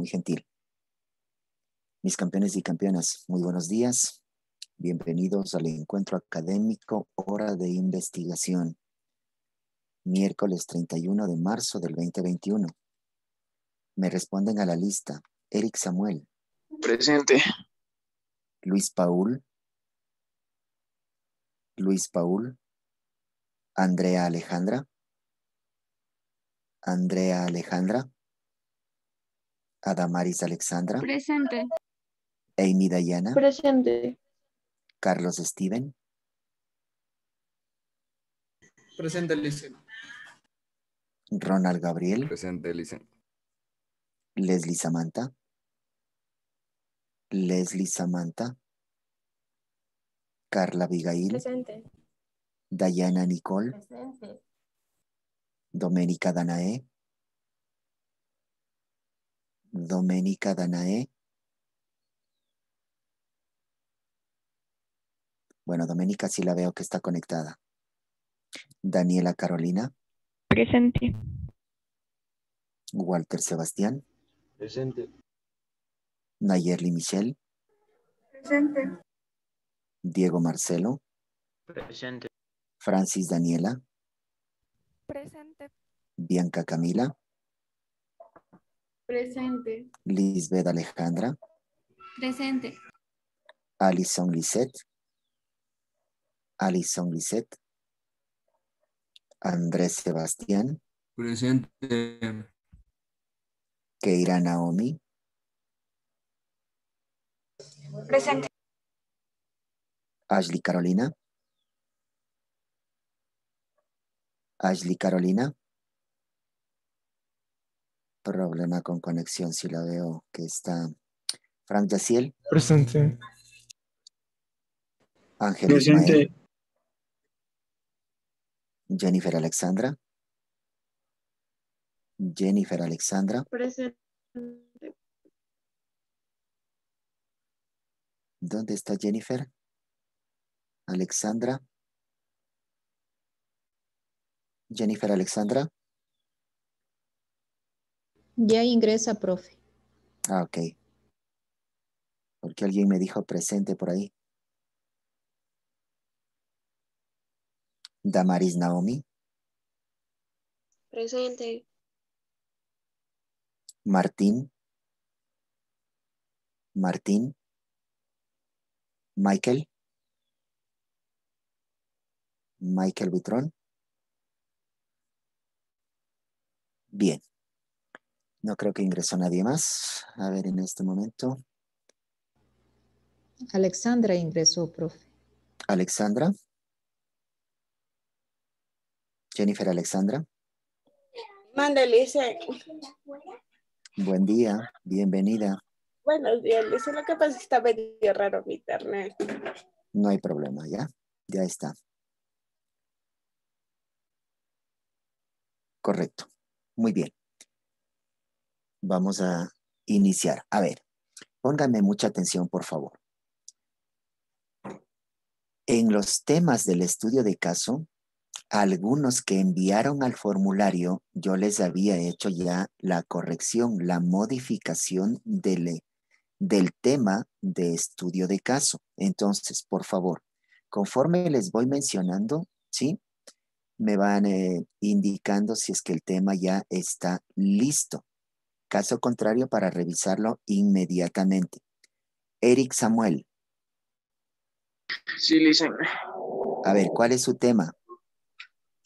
muy gentil. Mis campeones y campeonas, muy buenos días. Bienvenidos al encuentro académico Hora de Investigación, miércoles 31 de marzo del 2021. Me responden a la lista Eric Samuel. Presente. Luis Paul. Luis Paul. Andrea Alejandra. Andrea Alejandra. Adamaris Alexandra. Presente. Amy Dayana. Presente. Carlos Steven. Presente, Licen. Ronald Gabriel. Presente, Licen. Leslie Samantha. Leslie Samantha. Carla Vigail. Presente. Dayana Nicole. Presente. Doménica Danae. Doménica Danae. Bueno, Doménica, sí la veo que está conectada. Daniela Carolina. Presente. Walter Sebastián. Presente. Nayerli Michelle. Presente. Diego Marcelo. Presente. Francis Daniela. Presente. Bianca Camila. Presente. Lisbeth Alejandra. Presente. Alison Lisette. Alison Lisette. Andrés Sebastián. Presente. Keira Naomi. Presente. Ashley Carolina. Ashley Carolina problema con conexión, si la veo que está. Frank Yaciel. Presente. Ángel. Presente. Jennifer Alexandra. Jennifer Alexandra. Presente. ¿Dónde está Jennifer? Alexandra. Jennifer Alexandra. Ya ingresa, profe. Ah, ok. Porque alguien me dijo presente por ahí. Damaris Naomi. Presente. Martín. Martín. Michael. Michael Buitrón. Bien. No creo que ingresó nadie más. A ver, en este momento. Alexandra ingresó, profe. Alexandra. Jennifer Alexandra. Manda, Lisa. Buen día, bienvenida. Buenos días, Lo que pasa es que está medio raro mi internet. No hay problema, ¿ya? Ya está. Correcto. Muy bien vamos a iniciar. A ver, pónganme mucha atención, por favor. En los temas del estudio de caso, algunos que enviaron al formulario, yo les había hecho ya la corrección, la modificación del, tema de estudio de caso. Entonces, por favor, conforme les voy mencionando, ¿sí? Me van eh, indicando si es que el tema ya está listo. Caso contrario, para revisarlo inmediatamente. Eric Samuel. Sí, Lisa. A ver, ¿cuál es su tema?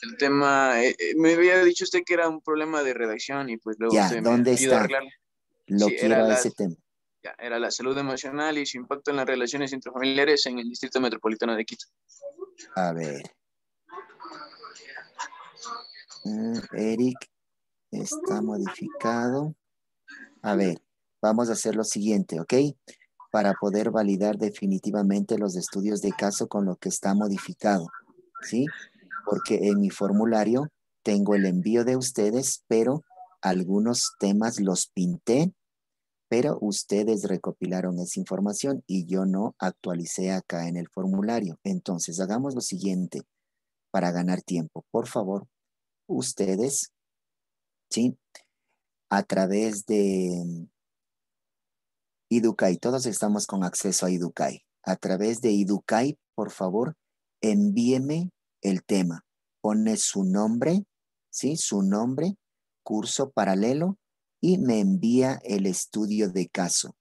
El tema, eh, eh, me había dicho usted que era un problema de redacción y pues luego... Ya, ¿dónde está? Lo sí, quiero ese tema. Ya, era la salud emocional y su impacto en las relaciones intrafamiliares en el Distrito Metropolitano de Quito. A ver. Mm, Eric está modificado. A ver, vamos a hacer lo siguiente, ¿ok? Para poder validar definitivamente los estudios de caso con lo que está modificado, ¿sí? Porque en mi formulario tengo el envío de ustedes, pero algunos temas los pinté, pero ustedes recopilaron esa información y yo no actualicé acá en el formulario. Entonces, hagamos lo siguiente para ganar tiempo. Por favor, ustedes, ¿sí? a través de Educai, Todos estamos con acceso a Educai, A través de Educai, por favor, envíeme el tema. Pone su nombre, ¿sí? Su nombre, curso paralelo y me envía el estudio de caso.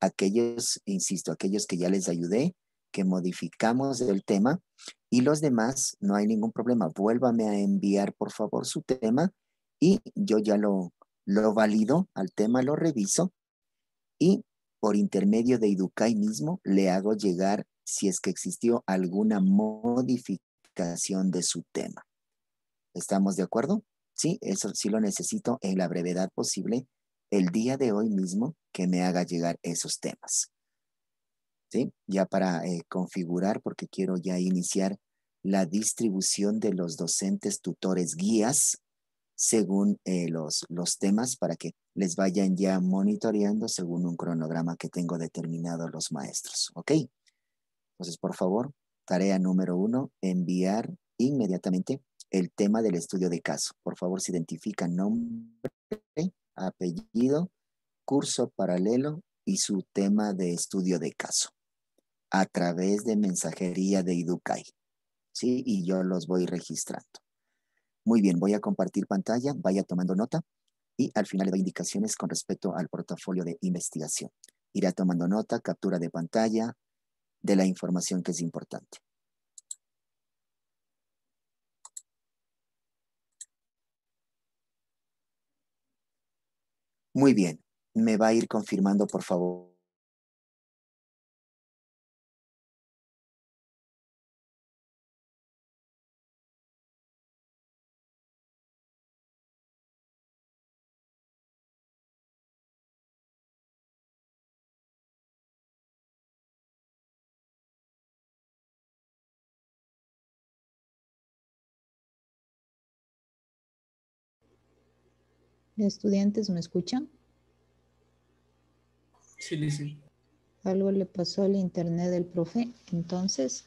Aquellos, insisto, aquellos que ya les ayudé, que modificamos el tema y los demás, no hay ningún problema. Vuélvame a enviar, por favor, su tema y yo ya lo lo valido al tema, lo reviso y por intermedio de Educay mismo le hago llegar si es que existió alguna modificación de su tema. ¿Estamos de acuerdo? Sí, eso sí lo necesito en la brevedad posible el día de hoy mismo que me haga llegar esos temas. ¿Sí? Ya para eh, configurar, porque quiero ya iniciar la distribución de los docentes tutores guías según eh, los, los temas para que les vayan ya monitoreando según un cronograma que tengo determinado los maestros. ¿Ok? Entonces, por favor, tarea número uno, enviar inmediatamente el tema del estudio de caso. Por favor, se identifica nombre, apellido, curso paralelo y su tema de estudio de caso a través de mensajería de Educai, ¿sí? Y yo los voy registrando. Muy bien, voy a compartir pantalla, vaya tomando nota y al final le doy indicaciones con respecto al portafolio de investigación. Irá tomando nota, captura de pantalla de la información que es importante. Muy bien, me va a ir confirmando por favor estudiantes me escuchan? Sí, sí. Algo le pasó al internet del profe, entonces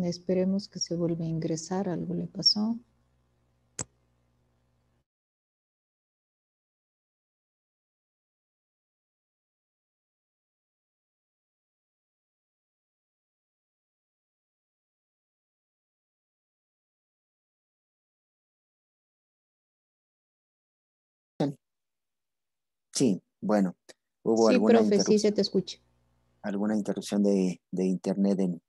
Esperemos que se vuelva a ingresar, algo le pasó. Sí, bueno, hubo sí, alguna profe, sí se te escucha. Alguna interrupción de, de internet en,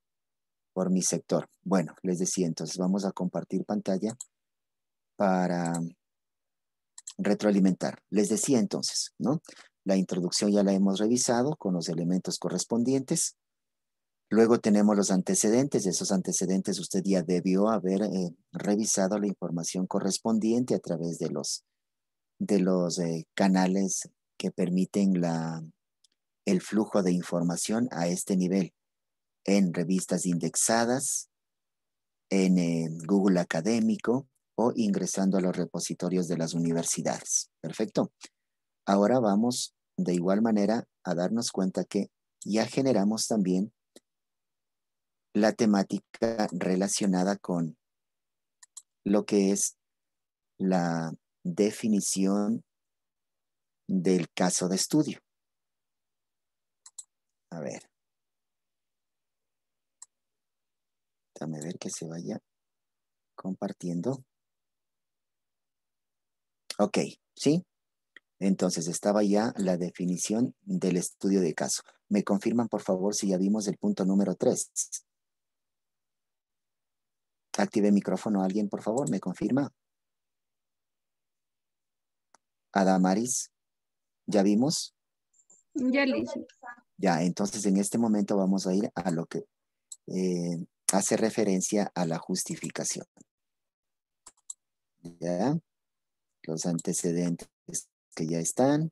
por mi sector. Bueno, les decía, entonces vamos a compartir pantalla para retroalimentar. Les decía entonces, ¿no? La introducción ya la hemos revisado con los elementos correspondientes. Luego tenemos los antecedentes. De esos antecedentes usted ya debió haber eh, revisado la información correspondiente a través de los, de los eh, canales que permiten la, el flujo de información a este nivel en revistas indexadas, en Google Académico o ingresando a los repositorios de las universidades. Perfecto. Ahora vamos de igual manera a darnos cuenta que ya generamos también la temática relacionada con lo que es la definición del caso de estudio. A ver. Déjame ver que se vaya compartiendo. Ok, ¿sí? Entonces estaba ya la definición del estudio de caso. ¿Me confirman, por favor, si ya vimos el punto número 3? Active el micrófono. ¿Alguien, por favor, me confirma? Adamaris, ¿ya vimos? Ya, Ya, entonces en este momento vamos a ir a lo que eh, hace referencia a la justificación. ¿Ya? Los antecedentes que ya están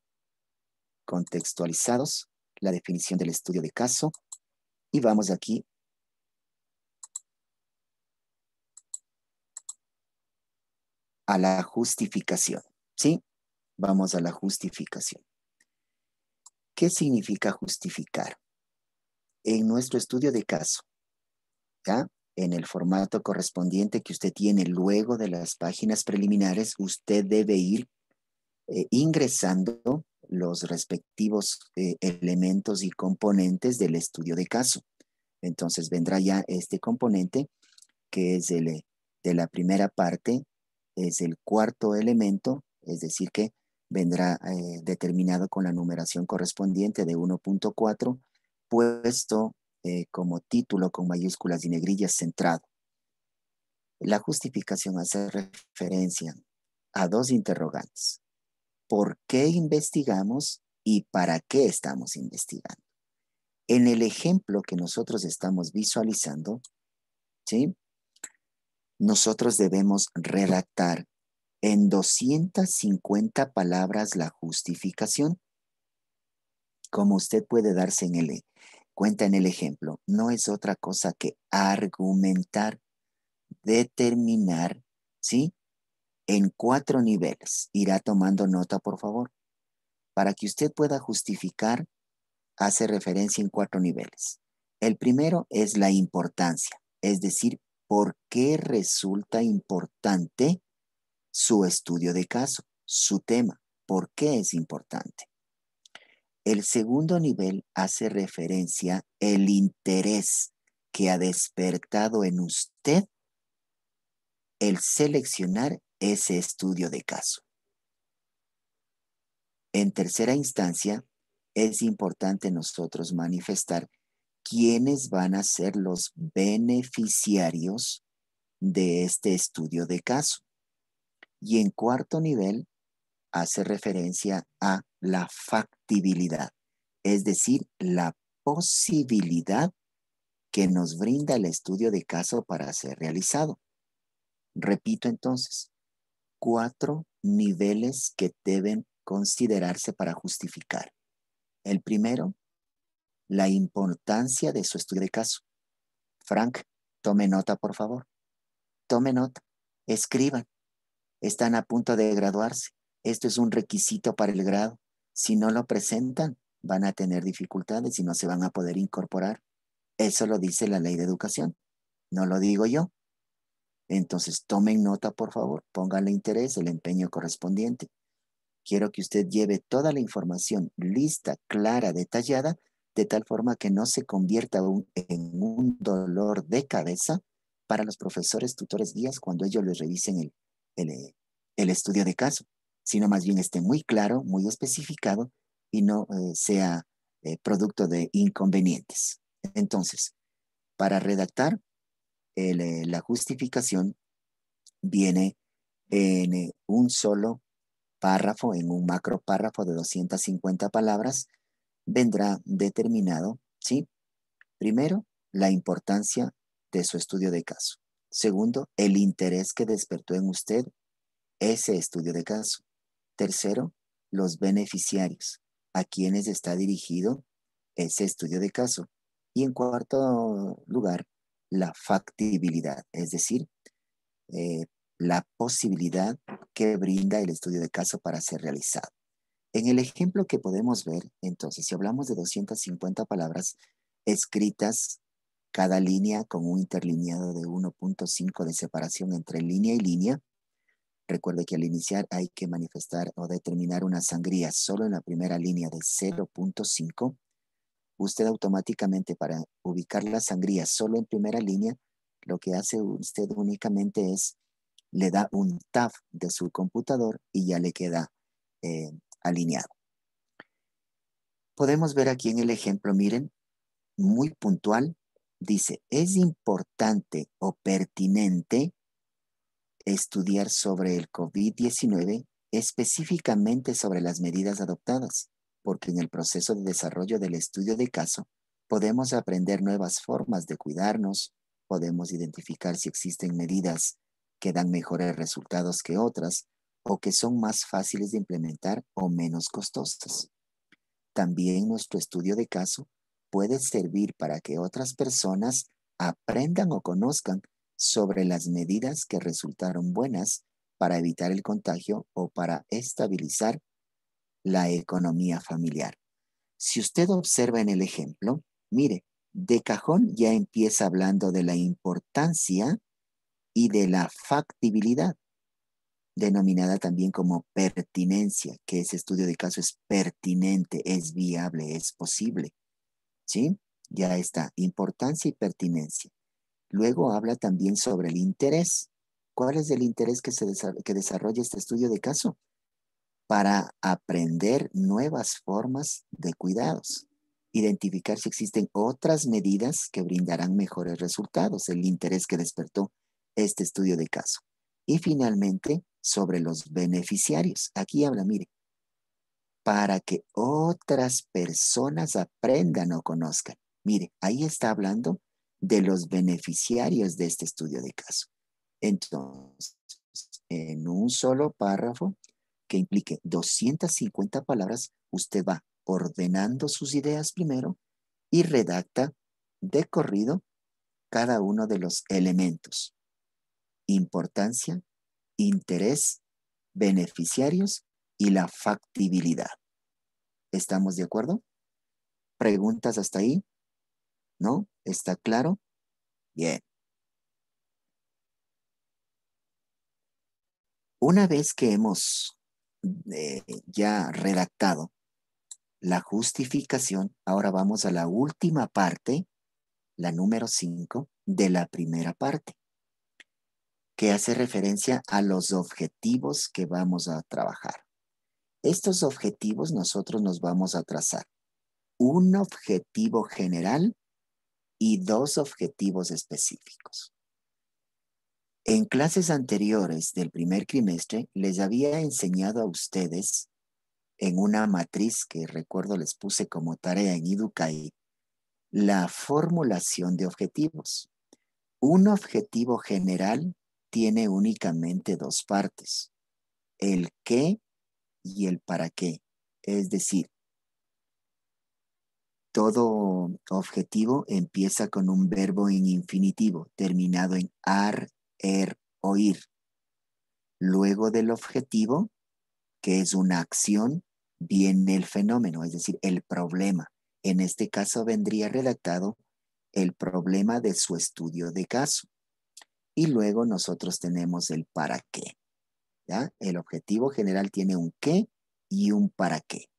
contextualizados, la definición del estudio de caso y vamos aquí a la justificación, ¿sí? Vamos a la justificación. ¿Qué significa justificar? En nuestro estudio de caso, en el formato correspondiente que usted tiene luego de las páginas preliminares, usted debe ir eh, ingresando los respectivos eh, elementos y componentes del estudio de caso. Entonces vendrá ya este componente que es el eh, de la primera parte, es el cuarto elemento, es decir que vendrá determinado con la numeración correspondiente de 1.4 puesto eh, como título con mayúsculas y negrillas centrado. La justificación hace referencia a dos interrogantes. ¿Por qué investigamos y para qué estamos investigando? En el ejemplo que nosotros estamos visualizando, ¿sí? nosotros debemos redactar en 250 palabras la justificación. Como usted puede darse en el, cuenta en el ejemplo no es otra cosa que argumentar, determinar, ¿sí? En cuatro niveles. Irá tomando nota, por favor. Para que usted pueda justificar, hace referencia en cuatro niveles. El primero es la importancia, es decir, por qué resulta importante su estudio de caso, su tema, por qué es importante. El segundo nivel hace referencia el interés que ha despertado en usted el seleccionar ese estudio de caso. En tercera instancia, es importante nosotros manifestar quiénes van a ser los beneficiarios de este estudio de caso. Y en cuarto nivel, hace referencia a la factibilidad, es decir, la posibilidad que nos brinda el estudio de caso para ser realizado. Repito entonces, cuatro niveles que deben considerarse para justificar. El primero, la importancia de su estudio de caso. Frank, tome nota, por favor. Tome nota, escriban. Están a punto de graduarse. Esto es un requisito para el grado. Si no lo presentan, van a tener dificultades y no se van a poder incorporar. Eso lo dice la ley de educación. No lo digo yo. Entonces, tomen nota, por favor. Pónganle interés, el empeño correspondiente. Quiero que usted lleve toda la información lista, clara, detallada, de tal forma que no se convierta en un dolor de cabeza para los profesores, tutores, guías cuando ellos les revisen el estudio de caso sino más bien esté muy claro, muy especificado y no eh, sea eh, producto de inconvenientes. Entonces, para redactar eh, la justificación viene en un solo párrafo, en un macro párrafo de 250 palabras, vendrá determinado, ¿sí? Primero, la importancia de su estudio de caso. Segundo, el interés que despertó en usted ese estudio de caso. Tercero, los beneficiarios, a quienes está dirigido ese estudio de caso. Y en cuarto lugar, la factibilidad, es decir, eh, la posibilidad que brinda el estudio de caso para ser realizado. En el ejemplo que podemos ver, entonces, si hablamos de 250 palabras escritas, cada línea con un interlineado de 1.5 de separación entre línea y línea, Recuerde que al iniciar hay que manifestar o determinar una sangría solo en la primera línea de 0.5. Usted automáticamente para ubicar la sangría solo en primera línea, lo que hace usted únicamente es le da un tab de su computador y ya le queda eh, alineado. Podemos ver aquí en el ejemplo, miren, muy puntual, dice, es importante o pertinente estudiar sobre el COVID-19, específicamente sobre las medidas adoptadas, porque en el proceso de desarrollo del estudio de caso podemos aprender nuevas formas de cuidarnos, podemos identificar si existen medidas que dan mejores resultados que otras o que son más fáciles de implementar o menos costosas. También nuestro estudio de caso puede servir para que otras personas aprendan o conozcan sobre las medidas que resultaron buenas para evitar el contagio o para estabilizar la economía familiar. Si usted observa en el ejemplo, mire, de cajón ya empieza hablando de la importancia y de la factibilidad, denominada también como pertinencia, que ese estudio de caso es pertinente, es viable, es posible. ¿Sí? Ya está, importancia y pertinencia. Luego habla también sobre el interés. ¿Cuál es el interés que, se que desarrolla este estudio de caso? Para aprender nuevas formas de cuidados, identificar si existen otras medidas que brindarán mejores resultados, el interés que despertó este estudio de caso. Y finalmente, sobre los beneficiarios. Aquí habla, mire, para que otras personas aprendan o conozcan. Mire, ahí está hablando de los beneficiarios de este estudio de caso. Entonces, en un solo párrafo que implique 250 palabras, usted va ordenando sus ideas primero y redacta de corrido cada uno de los elementos. Importancia, interés, beneficiarios y la factibilidad. ¿Estamos de acuerdo? ¿Preguntas hasta ahí? ¿No? ¿Está claro? Bien. Una vez que hemos eh, ya redactado la justificación, ahora vamos a la última parte, la número 5 de la primera parte, que hace referencia a los objetivos que vamos a trabajar. Estos objetivos nosotros nos vamos a trazar. Un objetivo general y dos objetivos específicos. En clases anteriores del primer trimestre les había enseñado a ustedes en una matriz que recuerdo les puse como tarea en y la formulación de objetivos. Un objetivo general tiene únicamente dos partes, el qué y el para qué. Es decir, todo objetivo empieza con un verbo en infinitivo terminado en ar, er oír. Luego del objetivo, que es una acción, viene el fenómeno, es decir, el problema. En este caso vendría redactado el problema de su estudio de caso. Y luego nosotros tenemos el para qué. El objetivo general tiene un qué y un para qué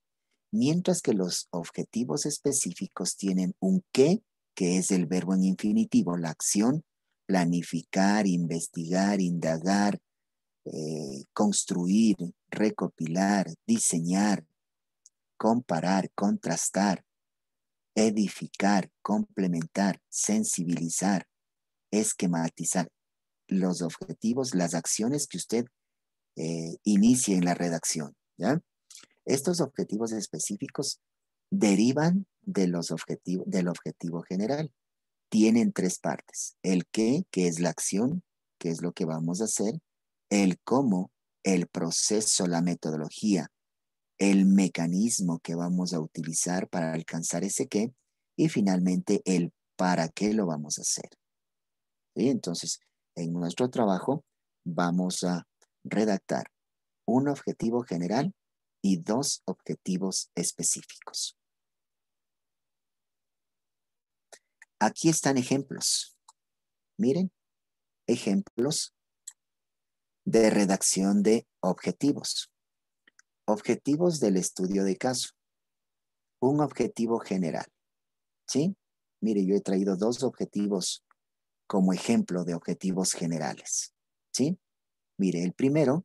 mientras que los objetivos específicos tienen un qué, que es el verbo en infinitivo, la acción, planificar, investigar, indagar, eh, construir, recopilar, diseñar, comparar, contrastar, edificar, complementar, sensibilizar, esquematizar. Los objetivos, las acciones que usted inicia eh, inicie en la redacción. ¿ya? Estos objetivos específicos derivan de los objetivos del objetivo general. Tienen tres partes. El qué, que es la acción, que es lo que vamos a hacer. El cómo, el proceso, la metodología, el mecanismo que vamos a utilizar para alcanzar ese qué. Y finalmente, el para qué lo vamos a hacer. Y Entonces, en nuestro trabajo vamos a redactar un objetivo general y dos objetivos específicos. Aquí están ejemplos. Miren, ejemplos de redacción de objetivos. Objetivos del estudio de caso. Un objetivo general. ¿Sí? Mire, yo he traído dos objetivos como ejemplo de objetivos generales. ¿Sí? Mire, el primero,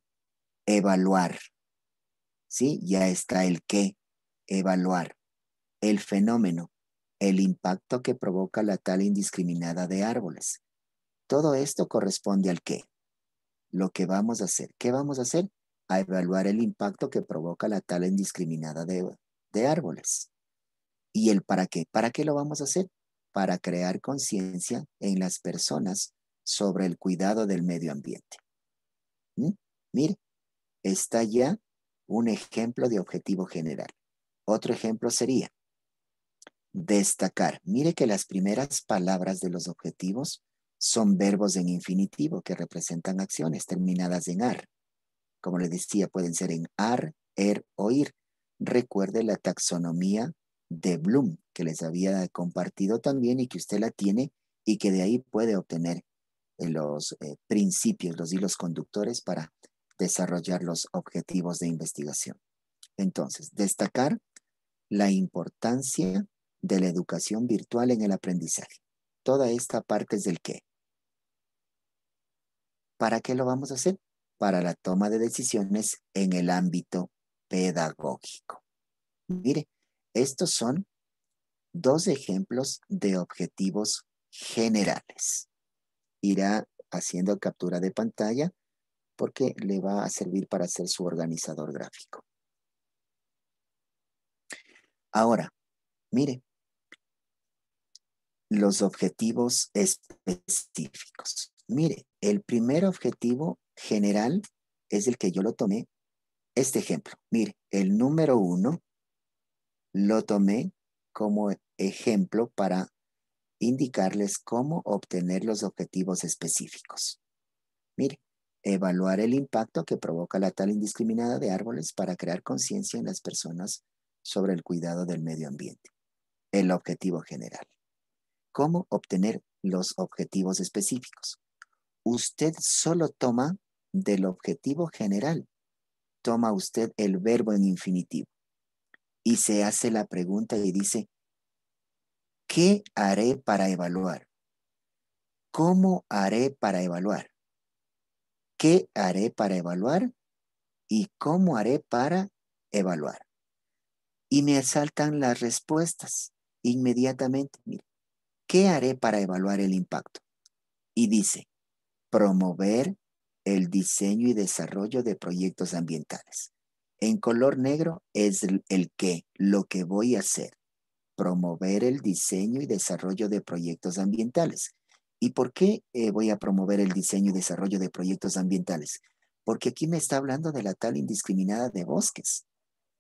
evaluar ya está el qué, evaluar, el fenómeno, el impacto que provoca la tala indiscriminada de árboles. Todo esto corresponde al qué, lo que vamos a hacer. ¿Qué vamos a hacer? A evaluar el impacto que provoca la tala indiscriminada de, árboles. ¿Y el para qué? ¿Para qué lo vamos a hacer? Para crear conciencia en las personas sobre el cuidado del medio ambiente. ¿Mm? Mire, está ya un ejemplo de objetivo general. Otro ejemplo sería destacar. Mire que las primeras palabras de los objetivos son verbos en infinitivo que representan acciones terminadas en ar. Como les decía, pueden ser en ar, er o ir. Recuerde la taxonomía de Bloom que les había compartido también y que usted la tiene y que de ahí puede obtener los eh, principios, los hilos conductores para desarrollar los objetivos de investigación. Entonces, destacar la importancia de la educación virtual en el aprendizaje. Toda esta parte es del qué. ¿Para qué lo vamos a hacer? Para la toma de decisiones en el ámbito pedagógico. Mire, estos son dos ejemplos de objetivos generales. Irá haciendo captura de pantalla porque le va a servir para ser su organizador gráfico. Ahora, mire, los objetivos específicos. Mire, el primer objetivo general es el que yo lo tomé. Este ejemplo, mire, el número uno lo tomé como ejemplo para indicarles cómo obtener los objetivos específicos. Mire, evaluar el impacto que provoca la tal indiscriminada de árboles para crear conciencia en las personas sobre el cuidado del medio ambiente. El objetivo general. ¿Cómo obtener los objetivos específicos? Usted solo toma del objetivo general. Toma usted el verbo en infinitivo y se hace la pregunta y dice, ¿qué haré para evaluar? ¿Cómo haré para evaluar? qué haré para evaluar y cómo haré para evaluar. Y me saltan las respuestas inmediatamente. ¿qué haré para evaluar el impacto? Y dice, promover el diseño y desarrollo de proyectos ambientales. En color negro es el, el qué, lo que voy a hacer. Promover el diseño y desarrollo de proyectos ambientales. ¿Y por qué eh, voy a promover el diseño y desarrollo de proyectos ambientales? Porque aquí me está hablando de la tal indiscriminada de bosques.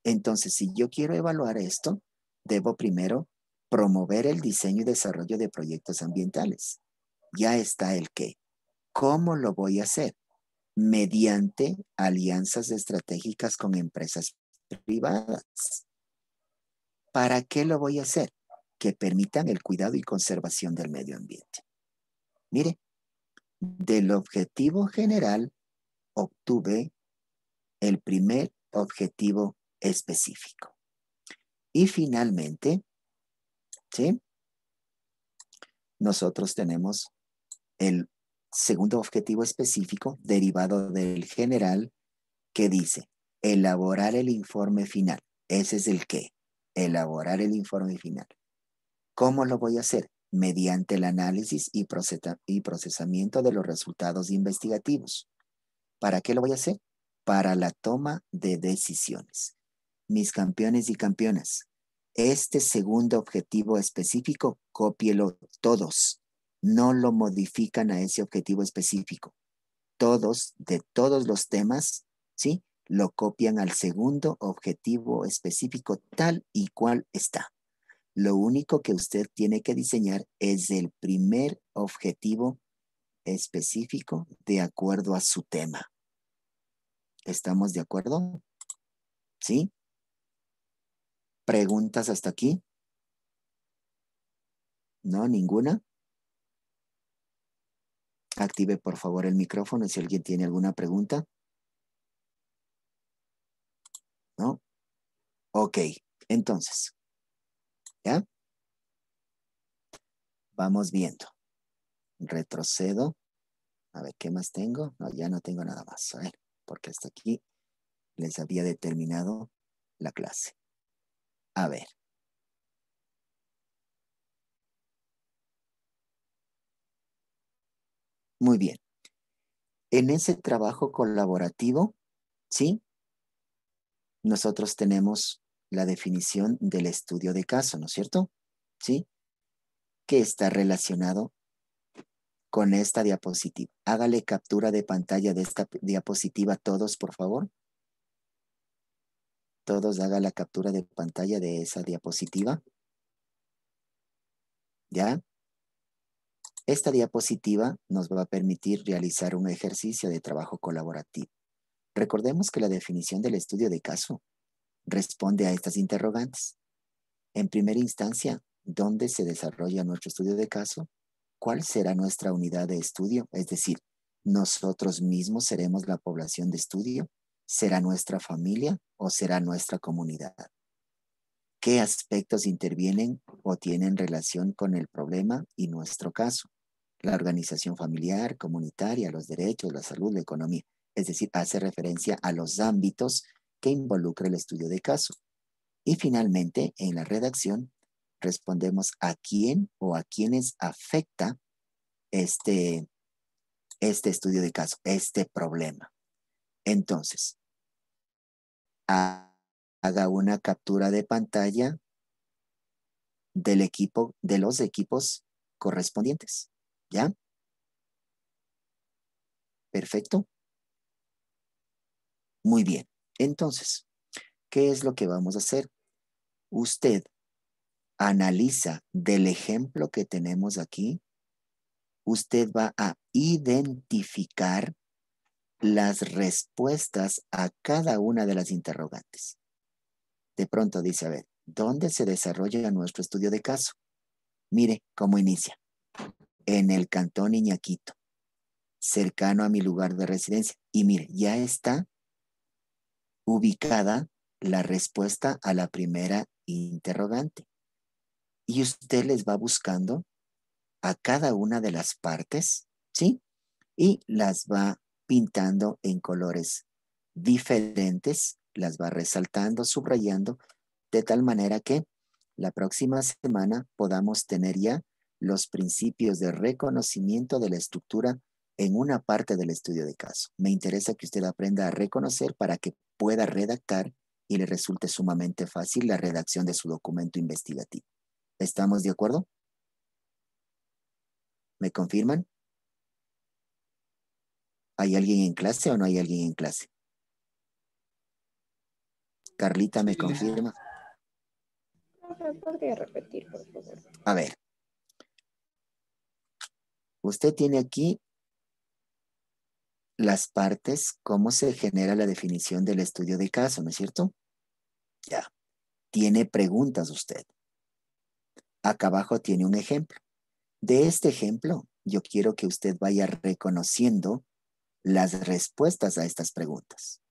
Entonces, si yo quiero evaluar esto, debo primero promover el diseño y desarrollo de proyectos ambientales. Ya está el qué. ¿Cómo lo voy a hacer? Mediante alianzas estratégicas con empresas privadas. ¿Para qué lo voy a hacer? Que permitan el cuidado y conservación del medio ambiente. Mire, del objetivo general obtuve el primer objetivo específico. Y finalmente, ¿sí? Nosotros tenemos el segundo objetivo específico derivado del general que dice elaborar el informe final. Ese es el qué, elaborar el informe final. ¿Cómo lo voy a hacer? mediante el análisis y, procesamiento de los resultados investigativos. ¿Para qué lo voy a hacer? Para la toma de decisiones. Mis campeones y campeonas, este segundo objetivo específico, copiélo todos. No lo modifican a ese objetivo específico. Todos, de todos los temas, ¿sí? Lo copian al segundo objetivo específico tal y cual está. Lo único que usted tiene que diseñar es el primer objetivo específico de acuerdo a su tema. ¿Estamos de acuerdo? ¿Sí? ¿Preguntas hasta aquí? ¿No? ¿Ninguna? Active por favor el micrófono si alguien tiene alguna pregunta. ¿No? Ok, entonces, Vamos viendo. Retrocedo. A ver, ¿qué más tengo? No, ya no tengo nada más. A ver, porque hasta aquí les había determinado la clase. A ver. Muy bien. En ese trabajo colaborativo, ¿sí? Nosotros tenemos la definición del estudio de caso, ¿no es cierto? ¿Sí? Que está relacionado con esta diapositiva. Hágale captura de pantalla de esta diapositiva todos, por favor. Todos hagan la captura de pantalla de esa diapositiva. ¿Ya? Esta diapositiva nos va a permitir realizar un ejercicio de trabajo colaborativo. Recordemos que la definición del estudio de caso responde a estas interrogantes. En primera instancia, ¿dónde se desarrolla nuestro estudio de caso? ¿Cuál será nuestra unidad de estudio? Es decir, ¿nosotros mismos seremos la población de estudio? ¿Será nuestra familia o será nuestra comunidad? ¿Qué aspectos intervienen o tienen relación con el problema y nuestro caso? La organización familiar, comunitaria, los derechos, la salud, la economía. Es decir, hace referencia a los ámbitos que involucra el estudio de caso. Y finalmente, en la redacción, respondemos a quién o a quiénes afecta este, este estudio de caso, este problema. Entonces, haga una captura de pantalla del equipo, de los equipos correspondientes. ¿Ya? Perfecto. Muy bien. Entonces, ¿qué es lo que vamos a hacer? Usted analiza del ejemplo que tenemos aquí, usted va a identificar las respuestas a cada una de las interrogantes. De pronto dice, a ver, ¿dónde se desarrolla nuestro estudio de caso? Mire cómo inicia. En el cantón Iñaquito, cercano a mi lugar de residencia. Y mire, ya está ubicada la respuesta a la primera interrogante. Y usted les va buscando a cada una de las partes, ¿sí? Y las va pintando en colores diferentes, las va resaltando, subrayando, de tal manera que la próxima semana podamos tener ya los principios de reconocimiento de la estructura en una parte del estudio de caso. Me interesa que usted aprenda a reconocer para que pueda redactar y le resulte sumamente fácil la redacción de su documento investigativo. ¿Estamos de acuerdo? ¿Me confirman? ¿Hay alguien en clase o no hay alguien en clase? Carlita, ¿me confirma? ¿Podría repetir, por favor? A ver. Usted tiene aquí las partes, cómo se genera la definición del estudio de caso, ¿no es cierto? Ya. Tiene preguntas usted. Acá abajo tiene un ejemplo. De este ejemplo, yo quiero que usted vaya reconociendo las respuestas a estas preguntas.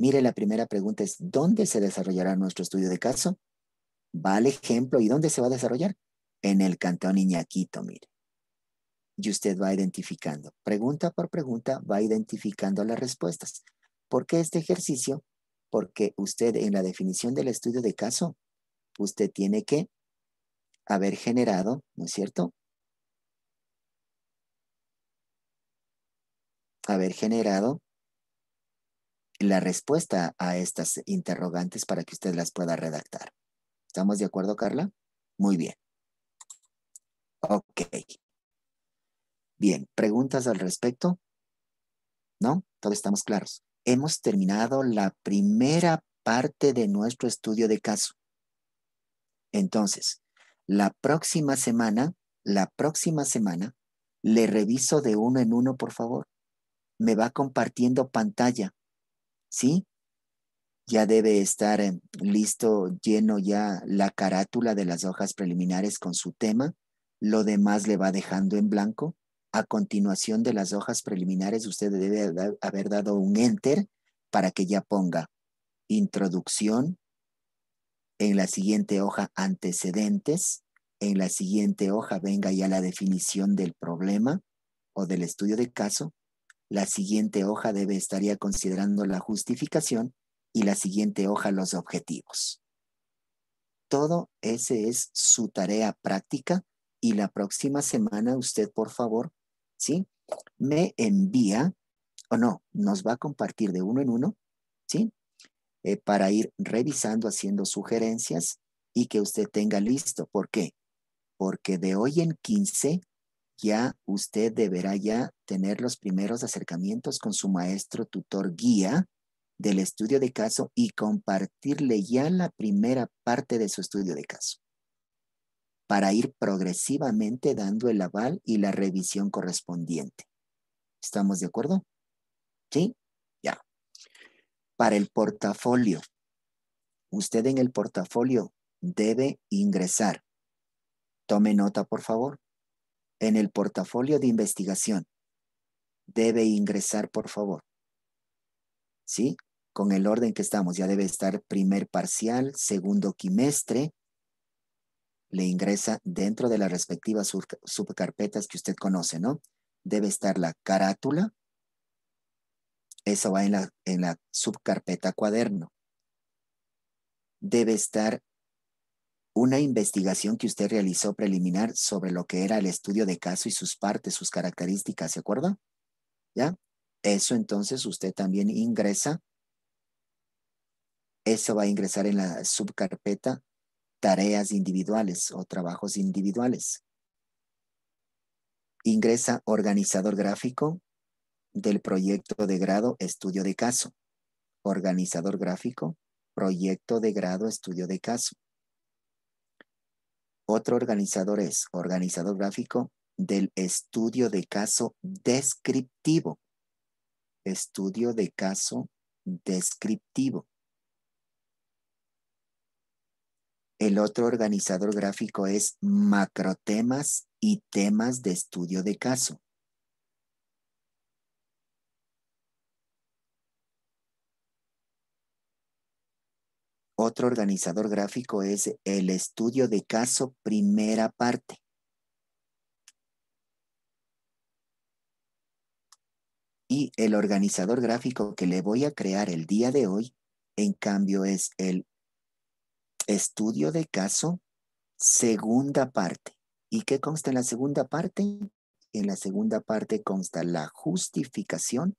Mire, la primera pregunta es, ¿dónde se desarrollará nuestro estudio de caso? Va al ejemplo, ¿y dónde se va a desarrollar? En el Cantón Iñaquito, mire y usted va identificando, pregunta por pregunta, va identificando las respuestas. ¿Por qué este ejercicio? Porque usted en la definición del estudio de caso, usted tiene que haber generado, ¿no es cierto? Haber generado la respuesta a estas interrogantes para que usted las pueda redactar. ¿Estamos de acuerdo, Carla? Muy bien. Ok. Bien, ¿preguntas al respecto? ¿No? Todos estamos claros. Hemos terminado la primera parte de nuestro estudio de caso. Entonces, la próxima semana, la próxima semana, le reviso de uno en uno, por favor. Me va compartiendo pantalla. ¿Sí? Ya debe estar em, listo, lleno ya la carátula de las hojas preliminares con su tema. Lo demás le va dejando en blanco a continuación de las hojas preliminares, usted debe haber dado un enter para que ya ponga introducción, en la siguiente hoja antecedentes, en la siguiente hoja venga ya la definición del problema o del estudio de caso, la siguiente hoja debe estar ya considerando la justificación y la siguiente hoja los objetivos. Todo ese es su tarea práctica y la próxima semana usted, por favor, ¿sí? Me envía, o no, nos va a compartir de uno en uno, ¿sí? Eh, para ir revisando, haciendo sugerencias y que usted tenga listo. ¿Por qué? Porque de hoy en 15 ya usted deberá ya tener los primeros acercamientos con su maestro tutor guía del estudio de caso y compartirle ya la primera parte de su estudio de caso para ir progresivamente dando el aval y la revisión correspondiente. ¿Estamos de acuerdo? ¿Sí? Ya. Para el portafolio, usted en el portafolio debe ingresar. Tome nota, por favor. En el portafolio de investigación, debe ingresar, por favor. ¿Sí? Con el orden que estamos, ya debe estar primer parcial, segundo quimestre, le ingresa dentro de las respectivas subcarpetas que usted conoce, ¿no? Debe estar la carátula. Eso va en la, en la subcarpeta cuaderno. Debe estar una investigación que usted realizó preliminar sobre lo que era el estudio de caso y sus partes, sus características, ¿se acuerda? ¿Ya? Eso entonces usted también ingresa. Eso va a ingresar en la subcarpeta tareas individuales o trabajos individuales. Ingresa organizador gráfico del proyecto de grado estudio de caso. Organizador gráfico, proyecto de grado estudio de caso. Otro organizador es organizador gráfico del estudio de caso descriptivo. Estudio de caso descriptivo. El otro organizador gráfico es macrotemas y temas de estudio de caso. Otro organizador gráfico es el estudio de caso primera parte. Y el organizador gráfico que le voy a crear el día de hoy, en cambio, es el Estudio de caso, segunda parte. ¿Y qué consta en la segunda parte? En la segunda parte consta la justificación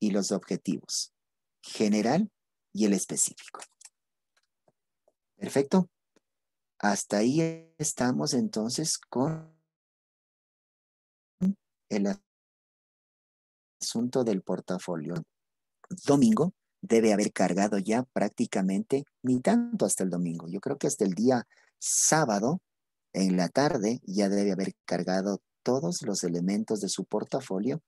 y los objetivos, general y el específico. Perfecto. Hasta ahí estamos entonces con el asunto del portafolio. Domingo debe haber cargado ya prácticamente, ni tanto hasta el domingo. Yo creo que hasta el día sábado, en la tarde, ya debe haber cargado todos los elementos de su portafolio,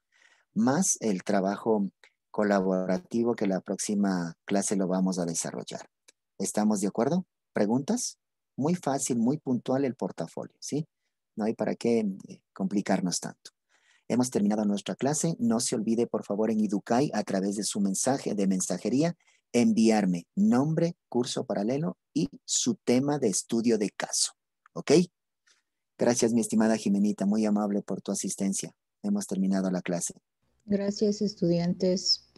más el trabajo colaborativo que la próxima clase lo vamos a desarrollar. ¿Estamos de acuerdo? ¿Preguntas? Muy fácil, muy puntual el portafolio, ¿sí? No hay para qué eh, complicarnos tanto. Hemos terminado nuestra clase. No se olvide, por favor, en Educai, a través de su mensaje de mensajería, enviarme nombre, curso paralelo y su tema de estudio de caso. ¿Ok? Gracias, mi estimada Jimenita. Muy amable por tu asistencia. Hemos terminado la clase. Gracias, estudiantes.